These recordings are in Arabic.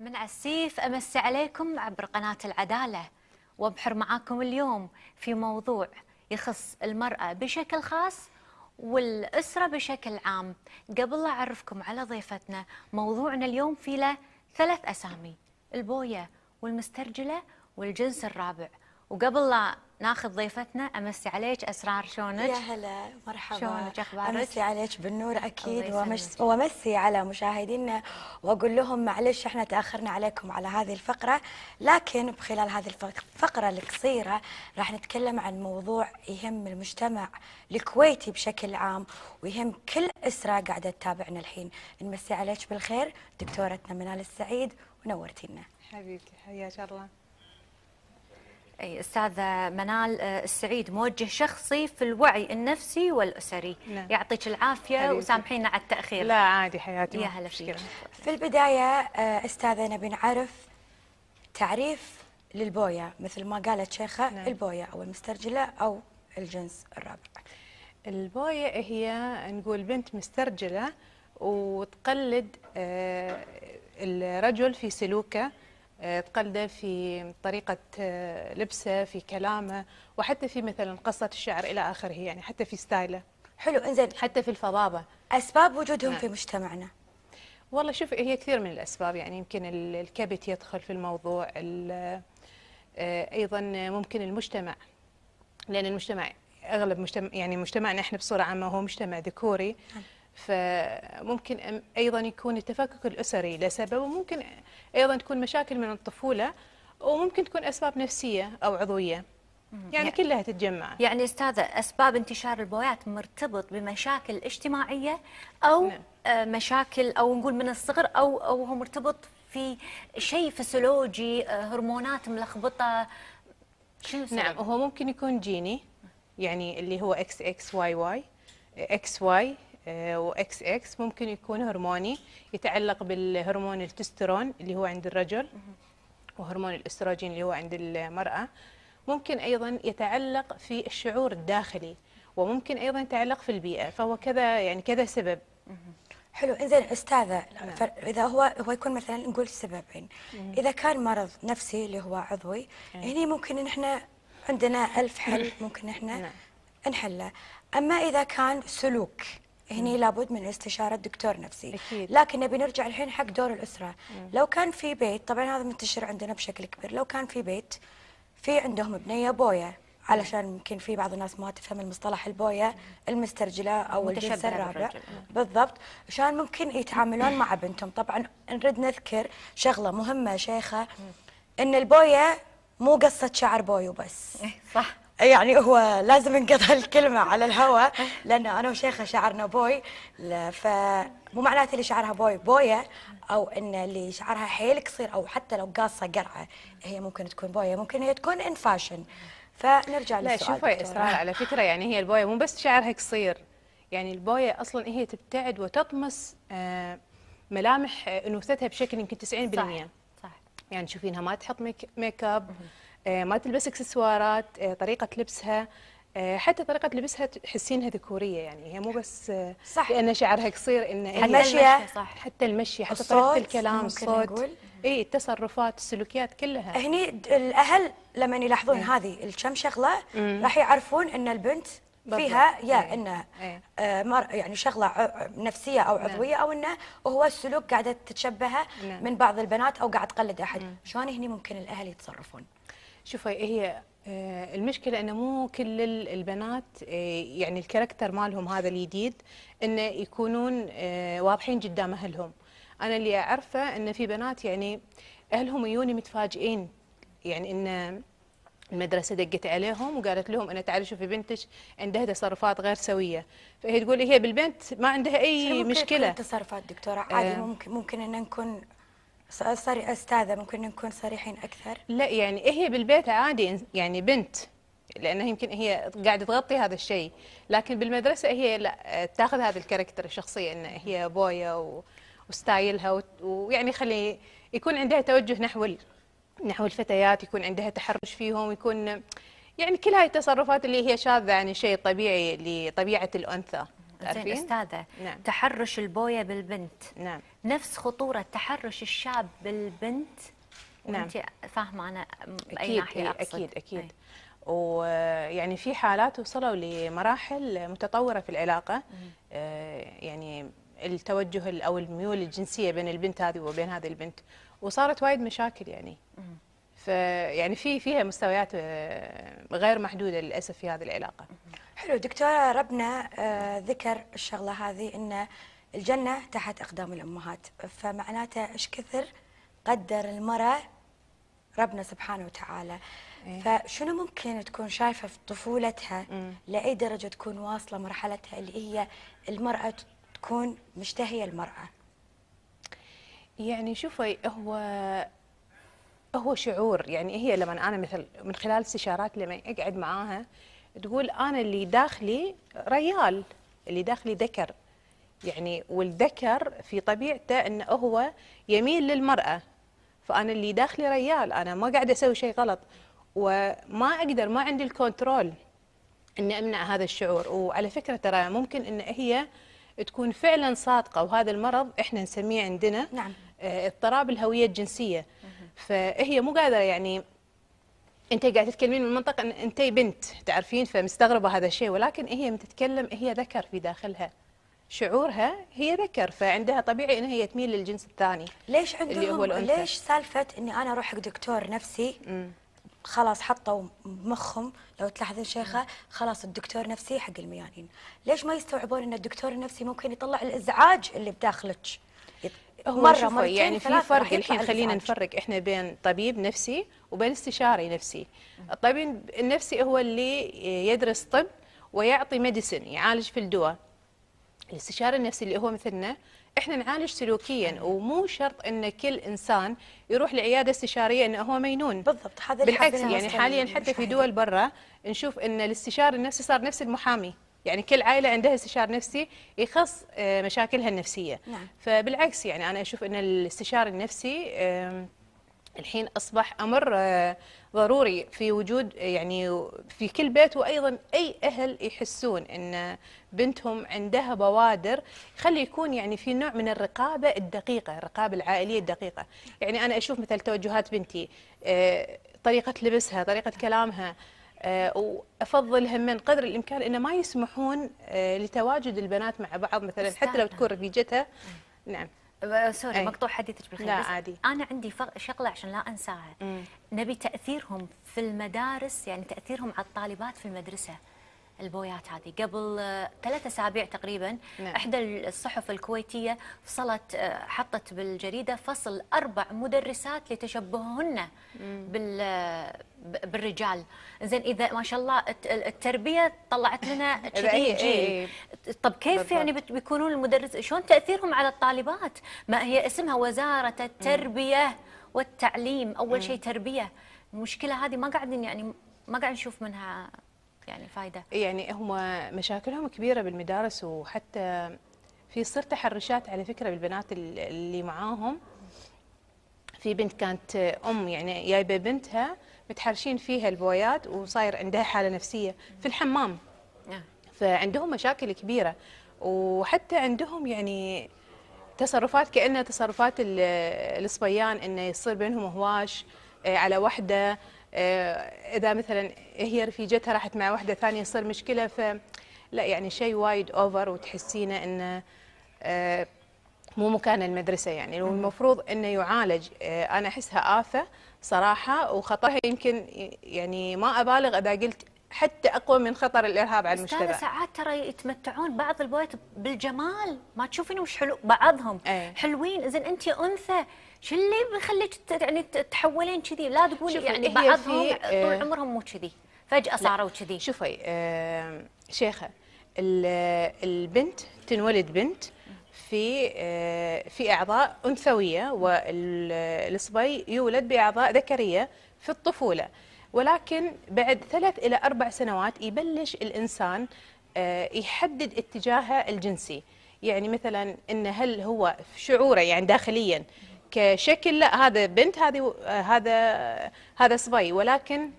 من عسيف أمسي عليكم عبر قناة العدالة وأبحر معاكم اليوم في موضوع يخص المرأة بشكل خاص والأسرة بشكل عام قبل لا أعرفكم على ضيفتنا موضوعنا اليوم في له ثلاث أسامي البوية والمسترجلة والجنس الرابع وقبل لا ناخذ ضيفتنا امسي عليك اسرار شلونك؟ يا هلا مرحبا شلونك اخبارك؟ امسي عليك بالنور اكيد وامسي على مشاهدينا واقول لهم معلش احنا تاخرنا عليكم على هذه الفقره لكن بخلال هذه الفقره القصيره راح نتكلم عن موضوع يهم المجتمع الكويتي بشكل عام ويهم كل اسره قاعده تتابعنا الحين نمسي عليك بالخير دكتورتنا منال السعيد ونورتينا حبيبتي حياك الله أي أستاذة منال آه، السعيد موجه شخصي في الوعي النفسي والأسري نعم. يعطيك العافية وسامحينا على التأخير لا عادي حياتي يا هلا فيك في البداية آه، أستاذة نبي نعرف تعريف للبويا مثل ما قالت شيخة نعم. البويا أو المسترجلة أو الجنس الرابع البويا هي نقول بنت مسترجلة وتقلد آه، الرجل في سلوكه آه، تقلده في طريقة آه، لبسه في كلامه وحتى في مثلا قصة الشعر إلى آخره يعني حتى في ستايله حلو انزين حتى في الفظاظة أسباب وجودهم نعم. في مجتمعنا والله شوف هي كثير من الأسباب يعني يمكن الكبت يدخل في الموضوع آه، أيضا ممكن المجتمع لأن المجتمع أغلب مجتمع يعني مجتمعنا إحنا بصورة عامة هو مجتمع ذكوري نعم. فممكن ايضا يكون التفكك الاسري لسبب وممكن ايضا تكون مشاكل من الطفوله وممكن تكون اسباب نفسيه او عضويه يعني كلها تتجمع يعني استاذه اسباب انتشار البويات مرتبط بمشاكل اجتماعيه او نعم. آه، مشاكل او نقول من الصغر او او هو مرتبط في شيء فسيولوجي آه، هرمونات ملخبطه شنو نعم هو ممكن يكون جيني يعني اللي هو اكس اكس واي واي اكس واي واكس اكس ممكن يكون هرموني يتعلق بالهرمون التستيرون اللي هو عند الرجل وهرمون الاستروجين اللي هو عند المراه ممكن ايضا يتعلق في الشعور الداخلي وممكن ايضا يتعلق في البيئه فهو كذا يعني كذا سبب حلو انزين استاذه نعم. اذا هو هو يكون مثلا نقول سببين اذا كان مرض نفسي اللي هو عضوي نعم. هنا يعني ممكن احنا عندنا ألف حل ممكن احنا نعم. نحله اما اذا كان سلوك هني لابد من استشاره دكتور نفسي أكيد. لكن نبي نرجع الحين حق دور الاسره مم. لو كان في بيت طبعا هذا منتشر عندنا بشكل كبير لو كان في بيت في عندهم بنيه بويه علشان يمكن في بعض الناس ما تفهم المصطلح البويه المسترجله او الجنس الرابع بالضبط عشان ممكن يتعاملون مع بنتهم طبعا نريد نذكر شغله مهمه شيخه ان البويه مو قصه شعر بوي وبس إيه، صح يعني هو لازم انقطع الكلمة على الهواء لأن أنا وشيخة شعرنا بوي فمو معناته اللي شعرها بوي بوية أو أن اللي شعرها حيل قصير أو حتى لو قاصة قرعة هي ممكن تكون بوية ممكن هي تكون إن فاشن فنرجع لا للسؤال لا شوفي إسراء على فكرة يعني هي البوية مو بس شعرها قصير يعني البوية أصلا هي تبتعد وتطمس آه، ملامح آه، أنوثتها بشكل يمكن 90% صح صح يعني شوفينها ما تحط ميك اب آه، ما تلبس اكسسوارات آه، طريقه لبسها آه، حتى طريقة لبسها تحسينها ذكورية يعني هي مو بس صح لأن شعرها قصير إن حتى المشية صح حتى المشي حتى طريقة الكلام الصوت اي التصرفات السلوكيات كلها هني الأهل لما يلاحظون ايه. هذه الكم شغلة راح يعرفون إن البنت فيها يا ايه. انه ايه. آه يعني شغله نفسيه او نعم. عضويه نعم. او انه هو السلوك قاعده تتشبهه نعم. من بعض البنات او قاعد تقلد احد، شلون هني ممكن الاهل يتصرفون؟ شوفي هي آه، المشكلة أنه مو كل البنات آه، يعني الكاركتر مالهم هذا الجديد أنه يكونون آه، واضحين قدام أهلهم أنا اللي أعرفه أنه في بنات يعني أهلهم يوني متفاجئين يعني أن المدرسه دقت عليهم وقالت لهم انا تعالي شوفي بنتك عندها تصرفات غير سويه فهي تقول هي بالبنت ما عندها اي مشكله تصرفات دكتوره عادي ممكن ممكن ان نكون صار استاذه ممكن نكون صريحين اكثر لا يعني هي بالبيت عادي يعني بنت لانه يمكن هي قاعده تغطي هذا الشيء لكن بالمدرسه هي لا تاخذ هذا الكاركتر الشخصيه ان هي بويه وستايلها ويعني خلي يكون عندها توجه نحو نحو الفتيات يكون عندها تحرش فيهم يكون يعني كل هاي التصرفات اللي هي شاذه عن الشيء الطبيعي لطبيعه الانثى زين استاذه نعم. تحرش البويه بالبنت نعم نفس خطورة تحرش الشاب بالبنت نعم أنت فاهمة أنا بأي ناحية إيه، أقصد أكيد أكيد أي. ويعني في حالات وصلوا لمراحل متطورة في العلاقة آه، يعني التوجه أو الميول الجنسية بين البنت هذه وبين هذه البنت وصارت وايد مشاكل يعني فيعني في فيها مستويات آه، غير محدودة للأسف في هذه العلاقة حلو دكتورة ربنا آه، ذكر الشغلة هذه أنه الجنة تحت أقدام الأمهات فمعناته إيش كثر قدر المرأة ربنا سبحانه وتعالى إيه. فشنو ممكن تكون شايفة في طفولتها لأي درجة تكون واصلة مرحلتها اللي هي المرأة تكون مشتهية المرأة يعني شوفي هو هو شعور يعني هي لما أنا مثل من خلال استشارات لما أقعد معاها تقول أنا اللي داخلي ريال اللي داخلي ذكر يعني والذكر في طبيعته انه هو يميل للمراه فانا اللي داخلي ريال انا ما قاعد اسوي شيء غلط وما اقدر ما عندي الكنترول اني امنع هذا الشعور وعلى فكره ترى ممكن ان هي تكون فعلا صادقه وهذا المرض احنا نسميه عندنا نعم. آه، اضطراب الهويه الجنسيه فهي مو قادره يعني انت قاعده تتكلمين من منطقه ان انت بنت تعرفين فمستغربه هذا الشيء ولكن هي متتكلم هي ذكر في داخلها شعورها هي ذكر فعندها طبيعي انها هي تميل للجنس الثاني ليش عندهم اللي هو الأنثى. ليش سالفه اني انا اروح حق دكتور نفسي خلاص حطوا مخهم لو تلاحظين شيخه خلاص الدكتور نفسي حق الميانين ليش ما يستوعبون ان الدكتور النفسي ممكن يطلع الازعاج اللي بداخلك هو مره مرتين يعني في فرق الحين خلينا نفرق احنا بين طبيب نفسي وبين استشاري نفسي الطبيب النفسي هو اللي يدرس طب ويعطي ميديسن يعالج في الدواء الاستشاري النفسي اللي هو مثلنا احنا نعالج سلوكيا ومو شرط ان كل انسان يروح لعياده استشاريه انه هو مينون بالضبط هذا بالعكس يعني حاليا حتى في دول برا نشوف ان الاستشاري النفسي صار نفس المحامي يعني كل عائله عندها استشار نفسي يخص آه، مشاكلها النفسيه نعم. فبالعكس يعني انا اشوف ان الاستشاري النفسي الحين أصبح أمر آه، ضروري في وجود يعني في كل بيت وأيضا أي أهل يحسون أن بنتهم عندها بوادر خلي يكون يعني في نوع من الرقابة الدقيقة الرقابة العائلية الدقيقة يعني أنا أشوف مثل توجهات بنتي آه، طريقة لبسها طريقة كلامها آه، وافضل من قدر الامكان انه ما يسمحون لتواجد البنات مع بعض مثلا حتى لو تكون رفيجتها نعم أه، سوري أي. مقطوع حديثك بالخير لا عادي انا عندي شغله عشان لا انساها مم. نبي تاثيرهم في المدارس يعني تاثيرهم على الطالبات في المدرسه البويات هذه قبل آه، ثلاثة أسابيع تقريبا نعم. إحدى الصحف الكويتية فصلت آه، حطت بالجريدة فصل أربع مدرسات لتشبههن بال آه، بالرجال زين إذا ما شاء الله التربية طلعت لنا إيه، كذي جي إيه. إيه. طب كيف بالضبط. يعني بيكونون المدرس شلون تأثيرهم على الطالبات ما هي اسمها وزارة التربية والتعليم أول شيء تربية المشكلة هذه ما قاعدين يعني ما قاعد نشوف منها يعني فايده يعني هم مشاكلهم كبيره بالمدارس وحتى في صير تحرشات على فكره بالبنات اللي معاهم في بنت كانت ام يعني جايبه بنتها متحرشين فيها البويات وصاير عندها حاله نفسيه في الحمام نعم. فعندهم مشاكل كبيره وحتى عندهم يعني تصرفات كانها تصرفات الصبيان انه يصير بينهم هواش آه، على وحده آه، اذا مثلا هي رفيجتها راحت مع واحده ثانيه يصير مشكله ف لا يعني شيء وايد اوفر وتحسينه انه آه، مو مكان المدرسه يعني والمفروض انه يعالج آه، انا احسها افه صراحه وخطرها يمكن يعني ما ابالغ اذا قلت حتى اقوى من خطر الارهاب على المجتمع ساعات ترى يتمتعون بعض البوايت بالجمال ما تشوفين وش حلو بعضهم أي. حلوين زين انت انثى شو اللي بيخليك يعني تحولين كذي لا تقولي يعني بعضهم طول إيه. عمرهم مو كذي فجاه صاروا كذي شوفي آه شيخه البنت تنولد بنت في إيه، في اعضاء انثويه والصبي يولد باعضاء ذكريه في الطفوله ولكن بعد ثلاث إلى أربع سنوات يبلش الإنسان آه، يحدد اتجاهه الجنسي يعني مثلا إن هل هو شعوره يعني داخليا كشكل لا هذا بنت هذه آه، هذا هذا صبي ولكن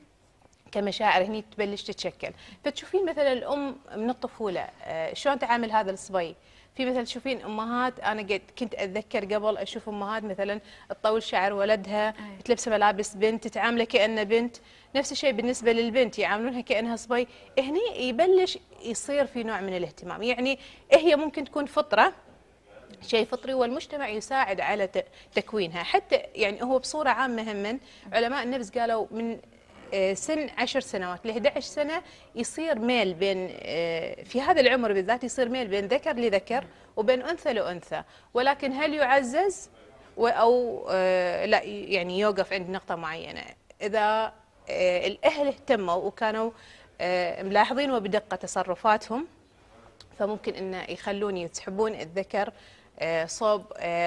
كمشاعر هني تبلش تتشكل فتشوفين مثلا الام من الطفوله آه، شلون تعامل هذا الصبي في مثل تشوفين امهات انا قد كنت اتذكر قبل اشوف امهات مثلا تطول شعر ولدها تلبس ملابس بنت تعامله كانه بنت نفس الشيء بالنسبه للبنت يعاملونها كانها صبي هني يبلش يصير في نوع من الاهتمام يعني هي ممكن تكون فطره شيء فطري والمجتمع يساعد على تكوينها حتى يعني هو بصوره عامه هم علماء النفس قالوا من آه، سن 10 سنوات ل 11 سنه يصير ميل بين آه، في هذا العمر بالذات يصير ميل بين ذكر لذكر وبين انثى لانثى ولكن هل يعزز او آه، لا يعني يوقف عند نقطه معينه اذا الاهل اهتموا وكانوا ملاحظين وبدقه تصرفاتهم فممكن انه يخلون يسحبون الذكر آه، آه، صوب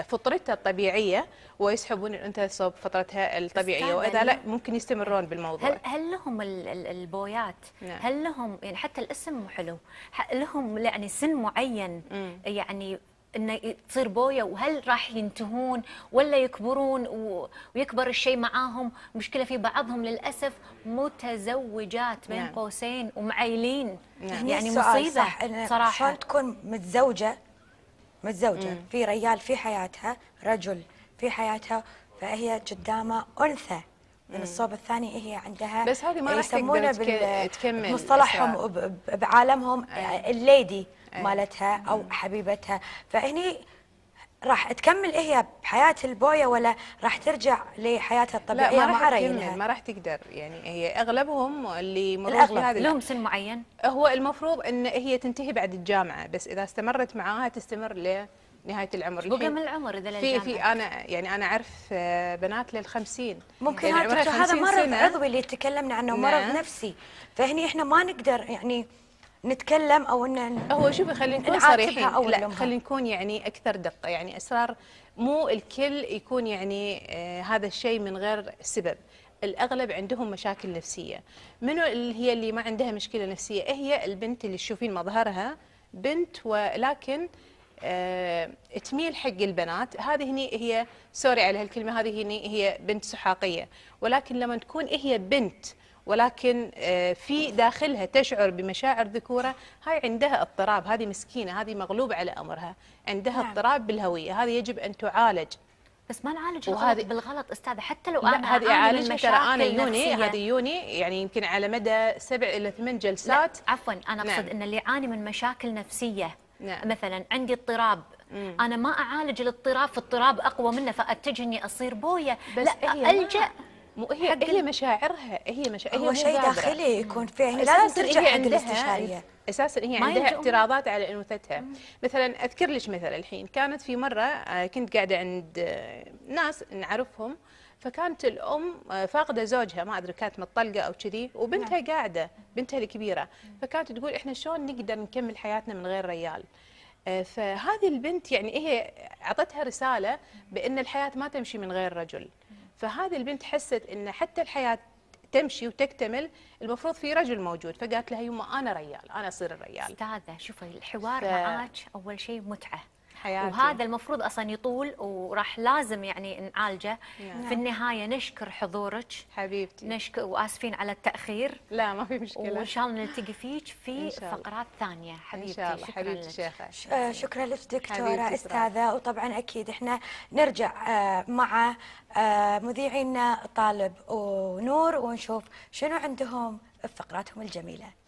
فطرتها الطبيعيه ويسحبون الانثى صوب فطرتها الطبيعيه واذا لا ممكن يستمرون بالموضوع هل هل لهم البويات نعم. هل لهم يعني حتى الاسم حلو لهم يعني سن معين يعني انه تصير بويه وهل راح ينتهون ولا يكبرون ويكبر الشيء معاهم مشكله في بعضهم للاسف متزوجات بين نعم. قوسين ومعيلين نعم. يعني مصيبه صح. صراحه تكون متزوجه متزوجه في ريال في حياتها رجل في حياتها فهي قدامه انثى من الصوب الثاني هي عندها بس هذه ما راح يسمونه تكمل مصطلحهم بعالمهم الليدي مالتها او حبيبتها فهني راح تكمل هي إيه بحياة البوية ولا راح ترجع لحياتها الطبيعية لا ما راح تكمل ما راح تقدر يعني هي أغلبهم اللي الأغلب هذا لهم سن معين هو المفروض أن هي تنتهي بعد الجامعة بس إذا استمرت معاها تستمر لنهاية العمر بقى من العمر إذا في في أنا يعني أنا أعرف آه، بنات لل 50 ممكن يعني هذا مرض عضوي اللي تكلمنا عنه مرض نعم. نفسي فهني إحنا ما نقدر يعني نتكلم او ان هو شوفي خلينا نكون صريحين أو لا خلينا نكون يعني اكثر دقه يعني اسرار مو الكل يكون يعني آه هذا الشيء من غير سبب الاغلب عندهم مشاكل نفسيه منو اللي هي اللي ما عندها مشكله نفسيه هي البنت اللي تشوفين مظهرها بنت ولكن آه تميل حق البنات هذه هني هي سوري على هالكلمه هذه هني هي بنت سحاقيه ولكن لما تكون هي بنت ولكن آه، في داخلها تشعر بمشاعر ذكوره هاي عندها اضطراب هذه مسكينه هذه مغلوبه على امرها عندها نعم. اضطراب بالهويه هذه يجب ان تعالج بس ما نعالج وهذه بالغلط استاذه حتى لو انا هذه اعالج ترى انا يوني هذه يوني يعني يمكن على مدى سبع الى ثمان جلسات لا عفوا انا اقصد نعم. ان اللي يعاني من مشاكل نفسيه نعم. مثلا عندي اضطراب مم. انا ما اعالج الاضطراب في اضطراب اقوى منه فاتجه اني اصير بويه بس لا إيه الجا مو هي حق هي مشاعرها هي مشاعرها هو شيء داخلي يكون فيه هي يعني لازم ترجع عند الاستشاريه اساسا هي عندها اعتراضات على انوثتها مثلا اذكر لك مثل الحين كانت في مره آه، كنت قاعده عند آه، ناس نعرفهم فكانت الام آه، فاقده زوجها ما ادري كانت مطلقه او كذي وبنتها نعم. قاعده بنتها الكبيره فكانت تقول احنا شلون نقدر نكمل حياتنا من غير ريال فهذه البنت يعني هي اعطتها رساله بان الحياه ما تمشي من غير رجل فهذه البنت حست ان حتى الحياه تمشي وتكتمل المفروض في رجل موجود فقالت لها يما انا ريال انا اصير الريال استاذه شوفي الحوار ف... معك اول شيء متعه حياتي وهذا المفروض اصلا يطول وراح لازم يعني نعالجه نعم. في النهايه نشكر حضورك حبيبتي نشكر واسفين على التاخير لا ما في مشكله وان شاء الله نلتقي فيك في فقرات ثانيه حبيبتي ان شاء الله شكرا حبيبتي شيخه آه، شكرا لك دكتوره استاذه وطبعا اكيد احنا نرجع آه، مع آه، مذيعينا طالب ونور ونشوف شنو عندهم في فقراتهم الجميله